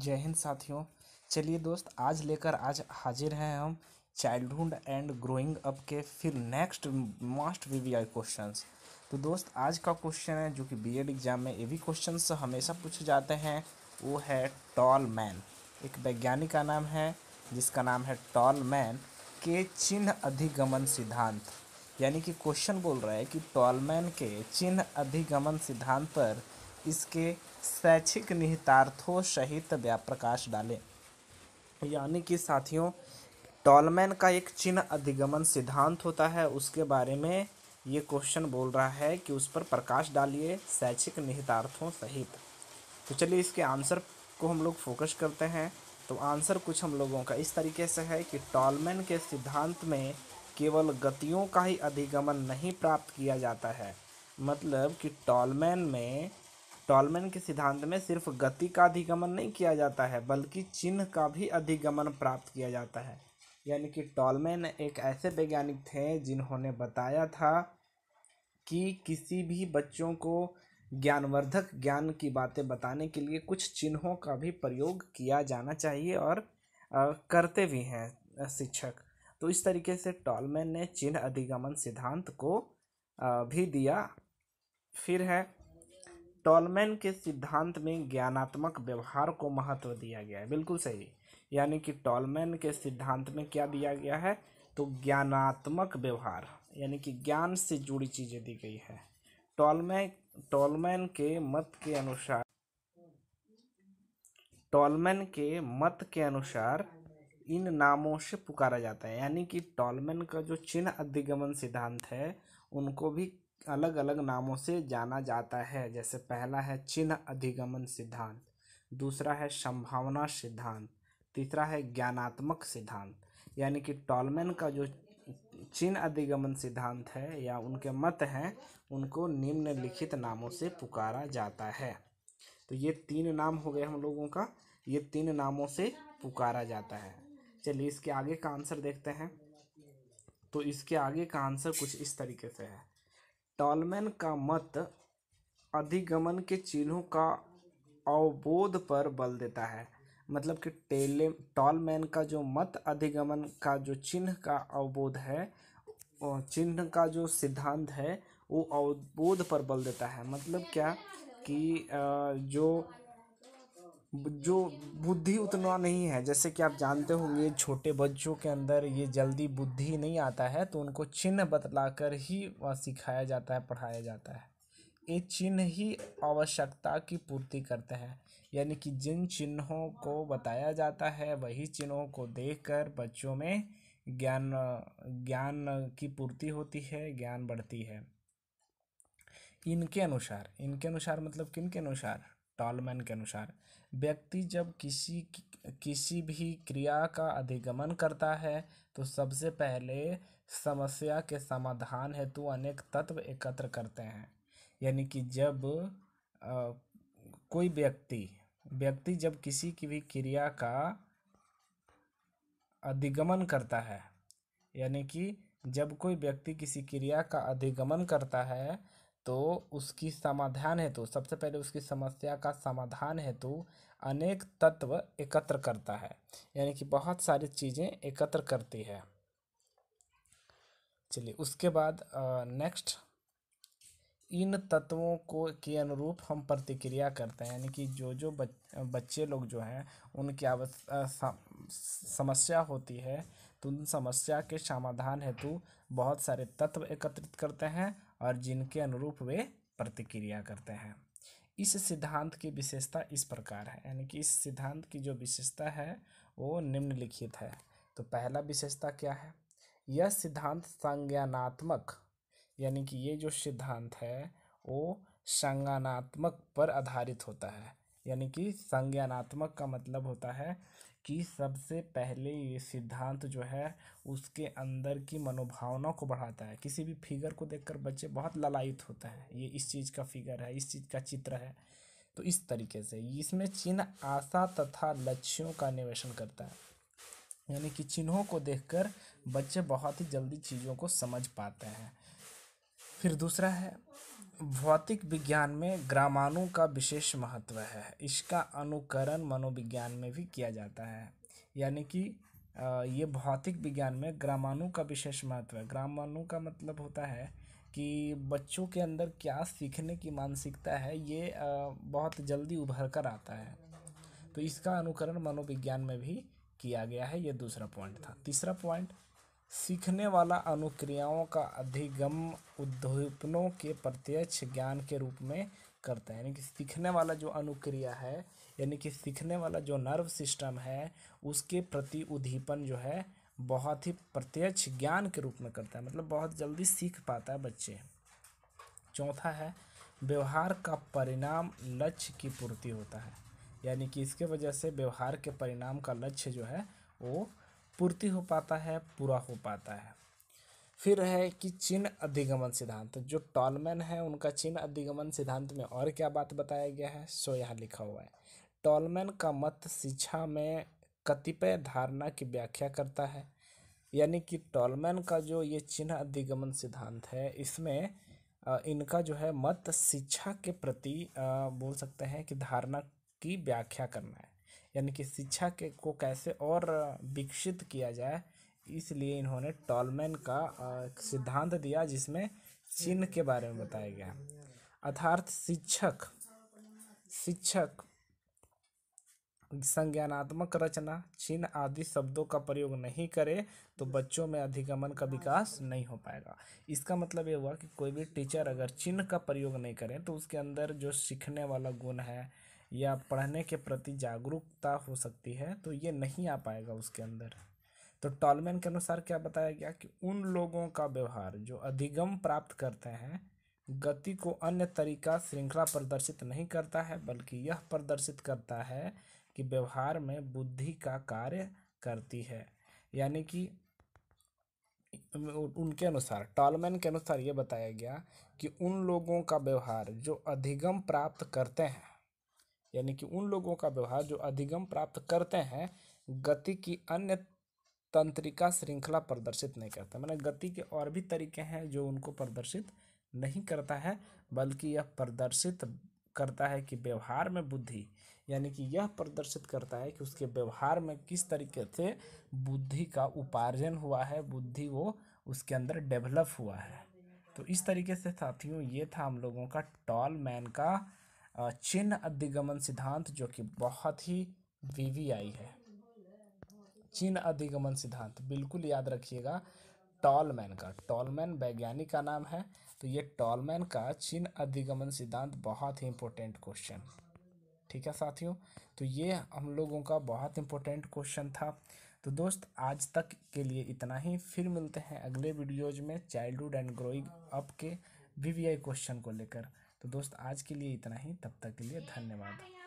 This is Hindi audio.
जय हिंद साथियों चलिए दोस्त आज लेकर आज हाजिर हैं हम चाइल्डहुड एंड ग्रोइंग अप के फिर next most V V I question तो दोस्त आज का क्वेश्चन है जो कि बी एड एग्ज़ाम में ये भी क्वेश्चन हमेशा पूछे जाते हैं वो है टॉल मैन एक वैज्ञानिक का नाम है जिसका नाम है टॉल मैन के चिन्ह अधिगमन सिद्धांत यानी कि क्वेश्चन बोल रहा है कि टॉलमैन के चिन्ह अधिगमन सिद्धांत पर इसके शैक्षिक निहितार्थों सहित व्याप्रकाश डालें यानी कि साथियों टॉलमैन का एक चिन्ह अधिगमन सिद्धांत होता है उसके बारे में ये क्वेश्चन बोल रहा है कि उस पर प्रकाश डालिए शैक्षिक निहितार्थों सहित तो चलिए इसके आंसर को हम लोग फोकस करते हैं तो आंसर कुछ हम लोगों का इस तरीके से है कि टॉलमैन के सिद्धांत में केवल गतियों का ही अधिगमन नहीं प्राप्त किया जाता है मतलब कि टॉलमैन में टॉलमेन के सिद्धांत में सिर्फ गति का अधिगमन नहीं किया जाता है बल्कि चिन्ह का भी अधिगमन प्राप्त किया जाता है यानी कि टॉलमेन एक ऐसे वैज्ञानिक थे जिन्होंने बताया था कि किसी भी बच्चों को ज्ञानवर्धक ज्ञान की बातें बताने के लिए कुछ चिन्हों का भी प्रयोग किया जाना चाहिए और करते भी हैं शिक्षक तो इस तरीके से टॉलमैन ने चिन्ह अधिगमन सिद्धांत को भी दिया फिर है टॉलमैन के सिद्धांत में ज्ञानात्मक व्यवहार को महत्व दिया गया है बिल्कुल सही यानी कि टॉलमैन के सिद्धांत में क्या दिया गया है तो ज्ञानात्मक व्यवहार यानी कि ज्ञान से जुड़ी चीज़ें दी गई है टॉलमैन टॉलमैन के मत के अनुसार टॉलमैन के मत के अनुसार इन नामों से पुकारा जाता है यानी कि टॉलमैन का जो चिन्ह अधिगमन सिद्धांत है उनको भी अलग अलग नामों से जाना जाता है जैसे पहला है चिन्ह अधिगमन सिद्धांत दूसरा है संभावना सिद्धांत तीसरा है ज्ञानात्मक सिद्धांत यानी कि टॉलमैन का जो चिन्ह अधिगमन सिद्धांत है या उनके मत हैं उनको निम्नलिखित नामों से पुकारा जाता है तो ये तीन नाम हो गए हम लोगों का ये तीन नामों से पुकारा जाता है चलिए इसके आगे का आंसर देखते हैं तो इसके आगे का आंसर कुछ इस तरीके से है टॉलमैन का मत अधिगमन के चिन्हों का अवबोध पर बल देता है मतलब कि टेले टॉलमैन का जो मत अधिगमन का जो चिन्ह का अवबोध है चिन्ह का जो सिद्धांत है वो अवबोध पर बल देता है मतलब क्या कि जो जो बुद्धि उतना नहीं है जैसे कि आप जानते होंगे छोटे बच्चों के अंदर ये जल्दी बुद्धि नहीं आता है तो उनको चिन्ह बतला कर ही वह सिखाया जाता है पढ़ाया जाता है ये चिन्ह ही आवश्यकता की पूर्ति करते हैं यानी कि जिन चिन्हों को बताया जाता है वही चिन्हों को देखकर बच्चों में ज्ञान ज्ञान की पूर्ति होती है ज्ञान बढ़ती है इनके अनुसार इनके अनुसार मतलब किन के अनुसार टॉलमैन के अनुसार व्यक्ति जब किसी किसी भी क्रिया का अधिगमन करता है तो सबसे पहले समस्या के समाधान हेतु अनेक तत्व एकत्र करते हैं यानी कि जब आ, कोई व्यक्ति व्यक्ति जब किसी की भी क्रिया का अधिगमन करता है यानी कि जब कोई व्यक्ति किसी क्रिया का अधिगमन करता है तो उसकी समाधान हेतु सबसे पहले उसकी समस्या का समाधान हेतु अनेक तत्व एकत्र करता है यानी कि बहुत सारी चीज़ें एकत्र करती है चलिए उसके बाद नेक्स्ट इन तत्वों को के अनुरूप हम प्रतिक्रिया करते हैं यानी कि जो जो बच, बच्चे लोग जो हैं उनकी आवश्यक समस्या होती है तो उन समस्या के समाधान हेतु बहुत सारे तत्व एकत्रित करते हैं और जिनके अनुरूप वे प्रतिक्रिया करते हैं इस सिद्धांत की विशेषता इस प्रकार है यानी कि इस सिद्धांत की जो विशेषता है वो निम्नलिखित है तो पहला विशेषता क्या है यह सिद्धांत संज्ञानात्मक यानी कि ये जो सिद्धांत है वो संज्ञानात्मक पर आधारित होता है यानी कि संज्ञानात्मक का मतलब होता है कि सबसे पहले ये सिद्धांत जो है उसके अंदर की मनोभावना को बढ़ाता है किसी भी फिगर को देखकर बच्चे बहुत ललायित होते हैं ये इस चीज़ का फिगर है इस चीज़ का चित्र है तो इस तरीके से इसमें चिन्ह आशा तथा लक्ष्यों का अन्वेषण करता है यानी कि चिन्हों को देखकर बच्चे बहुत ही जल्दी चीज़ों को समझ पाते हैं फिर दूसरा है भौतिक विज्ञान में ग्रामाणु का विशेष महत्व है इसका अनुकरण मनोविज्ञान में भी किया जाता है यानी कि ये भौतिक विज्ञान में ग्रामाणु का विशेष महत्व है ग्रामाणु का मतलब होता है कि बच्चों के अंदर क्या सीखने की मानसिकता है ये बहुत जल्दी उभर कर आता है तो इसका अनुकरण मनोविज्ञान में भी किया गया है ये दूसरा पॉइंट था तीसरा पॉइंट सीखने वाला अनुक्रियाओं का अधिगम उद्दीपनों के प्रत्यक्ष ज्ञान के रूप में करता है यानी कि सीखने वाला जो अनुक्रिया है यानी कि सीखने वाला जो नर्व सिस्टम है उसके प्रति उद्दीपन जो है बहुत ही प्रत्यक्ष ज्ञान के रूप में करता है मतलब बहुत जल्दी सीख पाता है बच्चे चौथा है व्यवहार का परिणाम लक्ष्य की पूर्ति होता है यानी कि इसके वजह से व्यवहार के परिणाम का लक्ष्य जो है वो पूर्ति हो पाता है पूरा हो पाता है फिर है कि चिन्ह अधिगमन सिद्धांत जो टॉलमैन है उनका चिन्ह अधिगमन सिद्धांत में और क्या बात बताया गया है सो यहाँ लिखा हुआ है टॉलमैन का मत शिक्षा में कतिपय धारणा की व्याख्या करता है यानी कि टॉलमैन का जो ये चिन्ह अधिगमन सिद्धांत है इसमें इनका जो है मत शिक्षा के प्रति बोल सकते हैं कि धारणा की व्याख्या करना है यानी कि शिक्षा के को कैसे और विकसित किया जाए इसलिए इन्होंने टॉलमैन का सिद्धांत दिया जिसमें चिन्ह के बारे में बताया गया अर्थात शिक्षक शिक्षक संज्ञानात्मक रचना चिन्ह आदि शब्दों का प्रयोग नहीं करे तो बच्चों में अधिगमन का विकास नहीं हो पाएगा इसका मतलब ये हुआ कि कोई भी टीचर अगर चिन्ह का प्रयोग नहीं करें तो उसके अंदर जो सीखने वाला गुण है या पढ़ने के प्रति जागरूकता हो सकती है तो ये नहीं आ पाएगा उसके अंदर तो टॉलमैन के अनुसार क्या बताया गया कि उन लोगों का व्यवहार जो अधिगम प्राप्त करते हैं गति को अन्य तरीका श्रृंखला प्रदर्शित नहीं करता है बल्कि यह प्रदर्शित करता है कि व्यवहार में बुद्धि का कार्य करती है यानी कि उनके अनुसार टॉलमैन के अनुसार ये बताया गया कि उन लोगों का व्यवहार जो अधिगम प्राप्त करते हैं यानी कि उन लोगों का व्यवहार जो अधिगम प्राप्त करते हैं गति की अन्य तंत्रिका श्रृंखला प्रदर्शित नहीं करता मैंने गति के और भी तरीके हैं जो उनको प्रदर्शित नहीं करता है बल्कि यह प्रदर्शित करता है कि व्यवहार में बुद्धि यानी कि यह प्रदर्शित करता है कि उसके व्यवहार में किस तरीके से बुद्धि का उपार्जन हुआ है बुद्धि वो उसके अंदर डेवलप हुआ है तो इस तरीके से साथियों ये था हम लोगों का टॉल मैन का चिन्ह अधिगमन सिद्धांत जो कि बहुत ही वीवीआई है चिन्ह अधिगमन सिद्धांत बिल्कुल याद रखिएगा टॉलमैन का टॉलमैन वैज्ञानिक का नाम है तो ये टॉलमैन का चिन्ह अधिगमन सिद्धांत बहुत ही इम्पोर्टेंट क्वेश्चन ठीक है साथियों तो ये हम लोगों का बहुत इम्पोर्टेंट क्वेश्चन था तो दोस्त आज तक के लिए इतना ही फिर मिलते हैं अगले वीडियोज में चाइल्डहुड एंड ग्रोइंग अप के वी क्वेश्चन को लेकर तो दोस्त आज के लिए इतना ही तब तक के लिए धन्यवाद